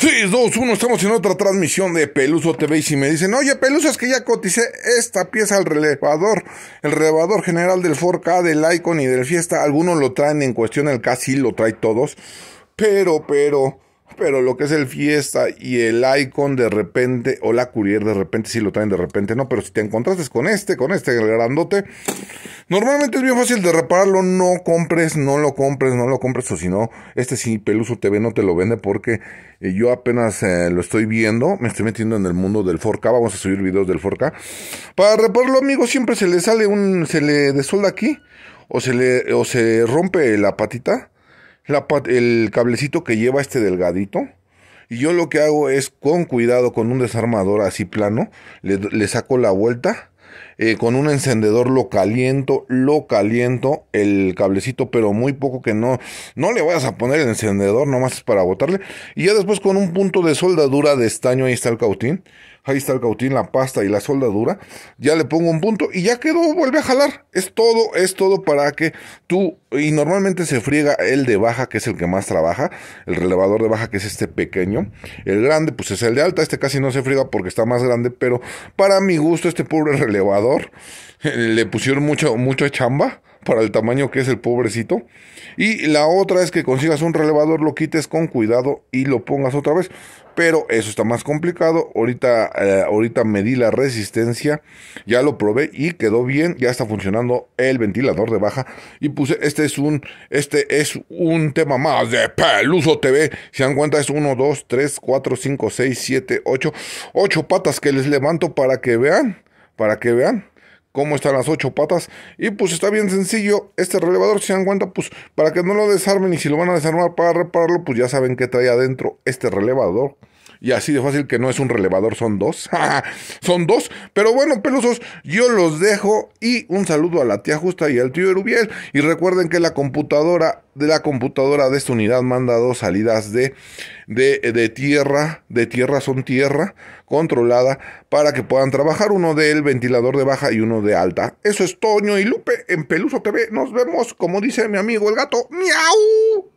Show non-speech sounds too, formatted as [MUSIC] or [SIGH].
Sí, 2, 1, estamos en otra transmisión de Peluso TV y si me dicen, oye Peluso, es que ya coticé esta pieza al relevador, el relevador general del 4K, del Icon y del Fiesta, algunos lo traen en cuestión, el K sí lo trae todos, pero, pero, pero lo que es el Fiesta y el Icon de repente, o la Courier de repente sí lo traen de repente, no, pero si te encontraste con este, con este grandote, Normalmente es bien fácil de repararlo, no compres, no lo compres, no lo compres, o si no, este sí, Peluso TV no te lo vende porque eh, yo apenas eh, lo estoy viendo, me estoy metiendo en el mundo del 4K, vamos a subir videos del 4K. Para repararlo, amigos, siempre se le sale un, se le desolda aquí, o se le, o se rompe la patita, la, el cablecito que lleva este delgadito. Y yo lo que hago es con cuidado, con un desarmador así plano, le, le saco la vuelta eh, con un encendedor lo caliento, lo caliento el cablecito, pero muy poco que no, no le vayas a poner el encendedor, nomás es para botarle. Y ya después con un punto de soldadura de estaño, ahí está el cautín, ahí está el cautín, la pasta y la soldadura, ya le pongo un punto y ya quedó, vuelve a jalar. Es todo, es todo para que tú, y normalmente se friega el de baja, que es el que más trabaja, el relevador de baja, que es este pequeño, el grande, pues es el de alta, este casi no se friega porque está más grande, pero para mi gusto, este pobre relevador, [LAUGHS] le pusieron mucho, mucha chamba para el tamaño que es el pobrecito. Y la otra es que consigas un relevador, lo quites con cuidado y lo pongas otra vez. Pero eso está más complicado. Ahorita, eh, ahorita medí la resistencia, ya lo probé y quedó bien. Ya está funcionando el ventilador de baja. Y puse, este es un, este es un tema más de Peluso TV. Si dan cuenta, es 1, 2, 3, 4, 5, 6, 7, 8. 8 patas que les levanto para que vean. Para que vean cómo están las ocho patas. Y pues está bien sencillo. Este relevador, si se dan cuenta, pues para que no lo desarmen y si lo van a desarmar para repararlo, pues ya saben que trae adentro este relevador. Y así de fácil que no es un relevador, son dos. [LAUGHS] son dos. Pero bueno, pelusos, yo los dejo. Y un saludo a la tía Justa y al tío Erubiel. Y recuerden que la computadora de la computadora de esta unidad manda dos salidas de, de, de tierra, de tierra son tierra, controlada, para que puedan trabajar uno del ventilador de baja y uno de alta. Eso es Toño y Lupe en Peluso TV. Nos vemos, como dice mi amigo el gato. ¡Miau!